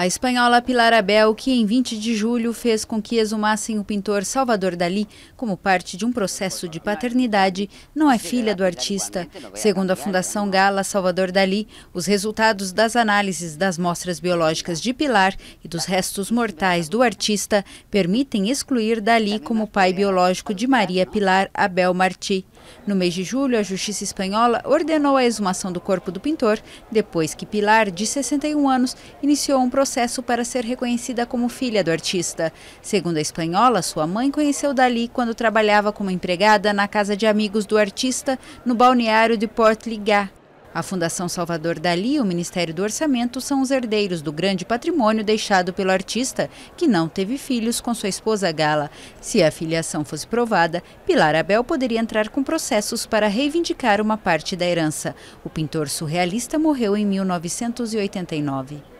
A espanhola Pilar Abel, que em 20 de julho fez com que exumassem o pintor Salvador Dali como parte de um processo de paternidade, não é filha do artista. Segundo a Fundação Gala Salvador Dali, os resultados das análises das mostras biológicas de Pilar e dos restos mortais do artista permitem excluir Dali como pai biológico de Maria Pilar Abel Martí. No mês de julho, a justiça espanhola ordenou a exumação do corpo do pintor, depois que Pilar, de 61 anos, iniciou um processo para ser reconhecida como filha do artista. Segundo a espanhola, sua mãe conheceu Dali quando trabalhava como empregada na casa de amigos do artista no balneário de Port Ligat, a Fundação Salvador Dali e o Ministério do Orçamento são os herdeiros do grande patrimônio deixado pelo artista, que não teve filhos com sua esposa Gala. Se a filiação fosse provada, Pilar Abel poderia entrar com processos para reivindicar uma parte da herança. O pintor surrealista morreu em 1989.